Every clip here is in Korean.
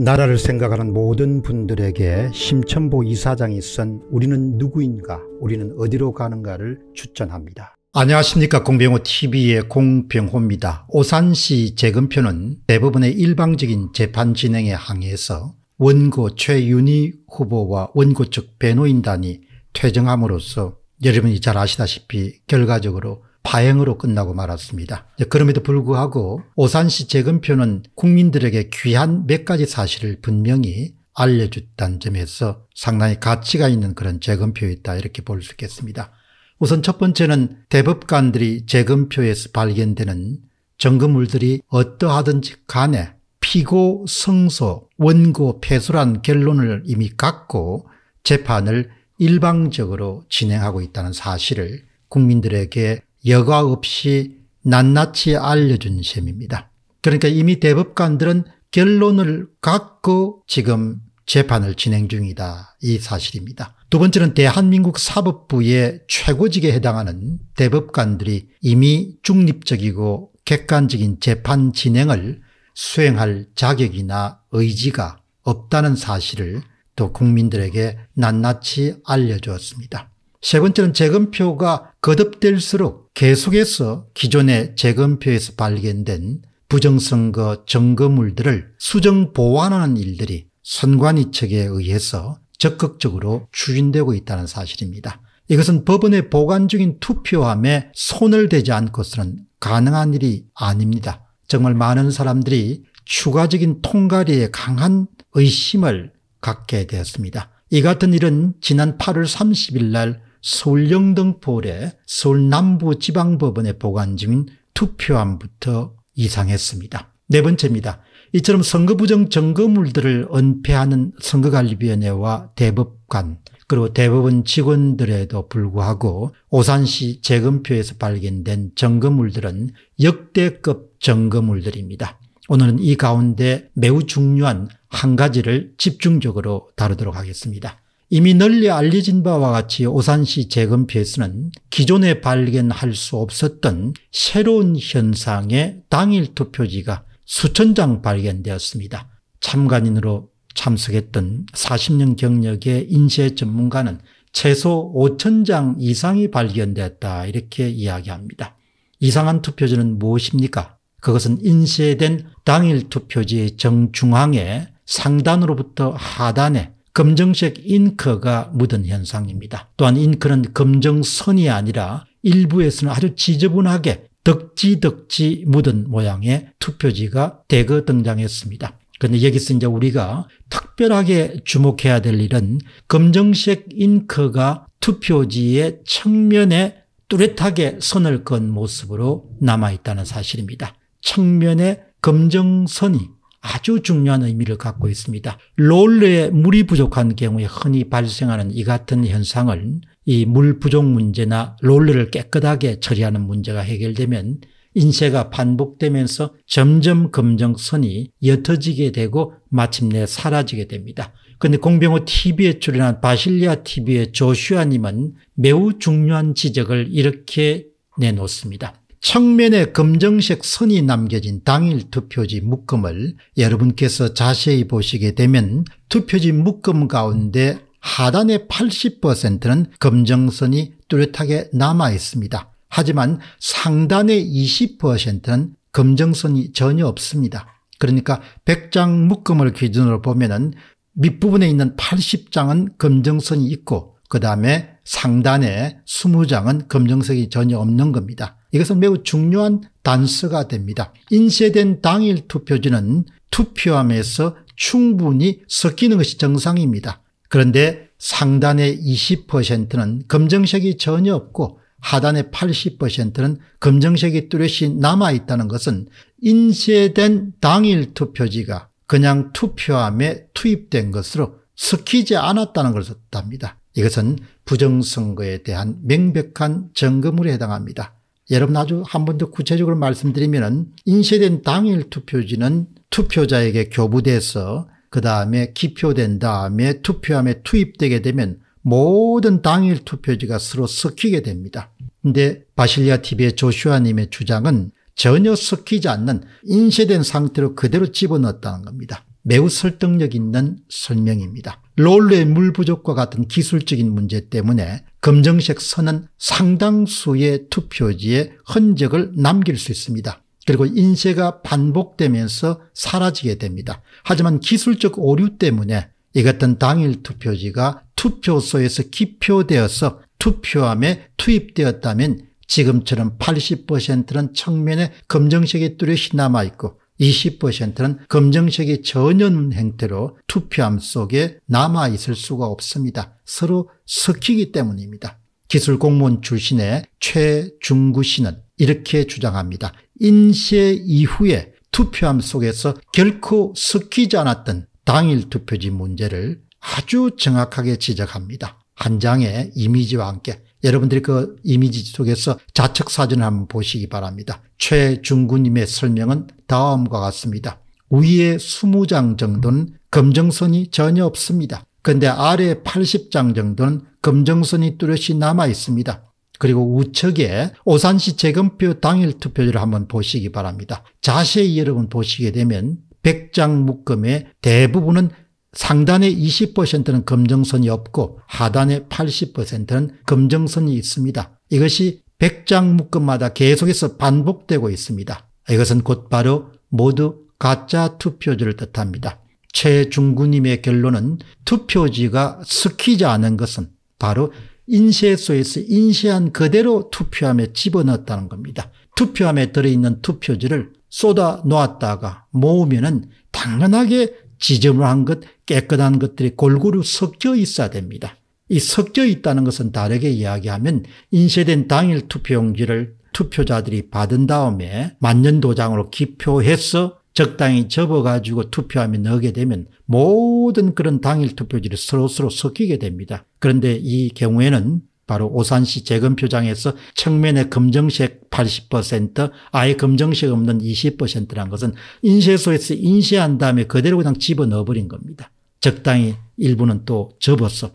나라를 생각하는 모든 분들에게 심천보 이사장이 쓴 우리는 누구인가 우리는 어디로 가는가를 추천합니다. 안녕하십니까 공병호TV의 공병호입니다. 오산시 재검표는 대부분의 일방적인 재판 진행에 항의해서 원고 최윤희 후보와 원고 측 변호인단이 퇴정함으로써 여러분이 잘 아시다시피 결과적으로 파행으로 끝나고 말았습니다. 그럼에도 불구하고 오산시 재검표는 국민들에게 귀한 몇 가지 사실을 분명히 알려줬다는 점에서 상당히 가치가 있는 그런 재검표였다 이렇게 볼 수 있겠습니다. 우선 첫 번째는 대법관들이 재검표에서 발견되는 정금물들이 어떠하든지 간에 피고 성소 원고 패소란 결론을 이미 갖고 재판을 일방적으로 진행하고 있다는 사실을 국민들에게 여과 없이 낱낱이 알려준 셈입니다. 그러니까 이미 대법관들은 결론을 갖고 지금 재판을 진행 중이다. 이 사실입니다. 두 번째는 대한민국 사법부의 최고직에 해당하는 대법관들이 이미 중립적이고 객관적인 재판 진행을 수행할 자격이나 의지가 없다는 사실을 또 국민들에게 낱낱이 알려주었습니다. 세 번째는 재검표가 거듭될수록 계속해서 기존의 재검표에서 발견된 부정선거 증거물들을 수정 보완하는 일들이 선관위 측에 의해서 적극적으로 추진되고 있다는 사실입니다. 이것은 법원의 보관 중인 투표함에 손을 대지 않고서는 가능한 일이 아닙니다. 정말 많은 사람들이 추가적인 통과리에 강한 의심을 갖게 되었습니다. 이 같은 일은 지난 8월 30일 날 서울 영등포의 서울 남부지방법원에 보관 중인 투표함부터 이상했습니다. 네 번째입니다. 이처럼 선거 부정 증거물들을 은폐하는 선거관리위원회와 대법관 그리고 대법원 직원들에도 불구하고 오산시 재검표에서 발견된 증거물들은 역대급 증거물들입니다. 오늘은 이 가운데 매우 중요한 한 가지를 집중적으로 다루도록 하겠습니다. 이미 널리 알려진 바와 같이 오산시 재검표에서는 기존에 발견할 수 없었던 새로운 현상의 당일 투표지가 수천 장 발견되었습니다. 참관인으로 참석했던 40년 경력의 인쇄 전문가는 최소 5천 장 이상이 발견됐다 이렇게 이야기합니다. 이상한 투표지는 무엇입니까? 그것은 인쇄된 당일 투표지의 정중앙에 상단으로부터 하단에 검정색 잉크가 묻은 현상입니다. 또한 잉크는 검정선이 아니라 일부에서는 아주 지저분하게 덕지덕지 묻은 모양의 투표지가 대거 등장했습니다. 그런데 여기서 이제 우리가 특별하게 주목해야 될 일은 검정색 잉크가 투표지의 측면에 뚜렷하게 선을 건 모습으로 남아있다는 사실입니다. 측면에 검정선이 아주 중요한 의미를 갖고 있습니다. 롤러에 물이 부족한 경우에 흔히 발생하는 이 같은 현상을 이 물 부족 문제나 롤러를 깨끗하게 처리하는 문제가 해결되면 인쇄가 반복되면서 점점 검정선이 옅어지게 되고 마침내 사라지게 됩니다. 근데 공병호 TV에 출연한 바실리아 TV의 조슈아님은 매우 중요한 지적을 이렇게 내놓습니다. 청면에 검정색 선이 남겨진 당일 투표지 묶음을 여러분께서 자세히 보시게 되면 투표지 묶음 가운데 하단의 80%는 검정선이 뚜렷하게 남아 있습니다. 하지만 상단의 20%는 검정선이 전혀 없습니다. 그러니까 100장 묶음을 기준으로 보면 은 밑부분에 있는 80장은 검정선이 있고 그 다음에 상단에 20장은 검정색이 전혀 없는 겁니다. 이것은 매우 중요한 단서가 됩니다. 인쇄된 당일 투표지는 투표함에서 충분히 섞이는 것이 정상입니다. 그런데 상단의 20%는 검정색이 전혀 없고 하단의 80%는 검정색이 뚜렷이 남아있다는 것은 인쇄된 당일 투표지가 그냥 투표함에 투입된 것으로 섞이지 않았다는 것을 뜻합니다. 이것은 부정선거에 대한 명백한 점검으로 해당합니다. 여러분 아주 한 번 더 구체적으로 말씀드리면 인쇄된 당일 투표지는 투표자에게 교부돼서 그 다음에 기표된 다음에 투표함에 투입되게 되면 모든 당일 투표지가 서로 섞이게 됩니다. 근데 바실리아 TV의 조슈아님의 주장은 전혀 섞이지 않는 인쇄된 상태로 그대로 집어넣었다는 겁니다. 매우 설득력 있는 설명입니다. 롤루의 물 부족과 같은 기술적인 문제 때문에 검정색 선은 상당수의 투표지에 흔적을 남길 수 있습니다. 그리고 인쇄가 반복되면서 사라지게 됩니다. 하지만 기술적 오류 때문에 이 같은 당일 투표지가 투표소에서 기표되어서 투표함에 투입되었다면 지금처럼 80%는 청면에 검정색의 뚜렷이 남아있고 20%는 검정색이 전연 행태로 투표함 속에 남아있을 수가 없습니다. 서로 섞이기 때문입니다. 기술 공무원 출신의 최중구 씨는 이렇게 주장합니다. 인쇄 이후에 투표함 속에서 결코 섞이지 않았던 당일 투표지 문제를 아주 정확하게 지적합니다. 한 장의 이미지와 함께 여러분들이 그 이미지 속에서 자측 사진을 한번 보시기 바랍니다. 최중구님의 설명은 다음과 같습니다. 위에 20장 정도는 검정선이 전혀 없습니다. 근데 아래 80장 정도는 검정선이 뚜렷이 남아 있습니다. 그리고 우측에 오산시 재검표 당일 투표지를 한번 보시기 바랍니다. 자세히 여러분 보시게 되면 100장 묶음의 대부분은 상단의 20%는 검정선이 없고 하단의 80%는 검정선이 있습니다. 이것이 100장 묶음마다 계속해서 반복되고 있습니다. 이것은 곧바로 모두 가짜 투표지를 뜻합니다. 최중구님의 결론은 투표지가 스키지 않은 것은 바로 인쇄소에서 인쇄한 그대로 투표함에 집어넣었다는 겁니다. 투표함에 들어있는 투표지를 쏟아 놓았다가 모으면 당연하게 지저분한 것, 깨끗한 것들이 골고루 섞여 있어야 됩니다. 이 섞여 있다는 것은 다르게 이야기하면 인쇄된 당일 투표용지를 투표자들이 받은 다음에 만년도장으로 기표해서 적당히 접어가지고 투표함에 넣게 되면 모든 그런 당일 투표지를 서로서로 섞이게 됩니다. 그런데 이 경우에는 바로 오산시 재건표장에서 측면의 검정색 80%, 아예 검정색 없는 20%란 것은 인쇄소에서 인쇄한 다음에 그대로 그냥 집어넣어버린 겁니다. 적당히 일부는 또접었어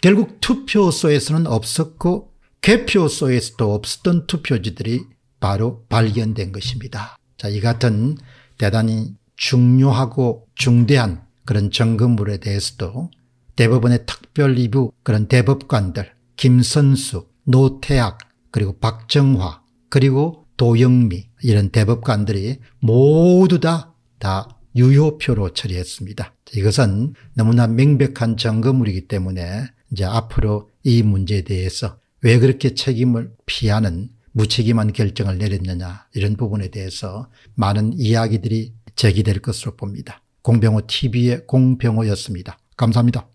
결국 투표소에서는 없었고 개표소에서도 없었던 투표지들이 바로 발견된 것입니다. 자, 이 같은 대단히 중요하고 중대한 그런 점검물에 대해서도 대법원의 특별리부 그런 대법관들 김선숙, 노태학, 그리고 박정화, 그리고 도영미 이런 대법관들이 모두 다, 다 유효표로 처리했습니다. 이것은 너무나 명백한 점검물이기 때문에 이제 앞으로 이 문제에 대해서 왜 그렇게 책임을 피하는 무책임한 결정을 내렸느냐 이런 부분에 대해서 많은 이야기들이 제기될 것으로 봅니다. 공병호 TV의 공병호였습니다. 감사합니다.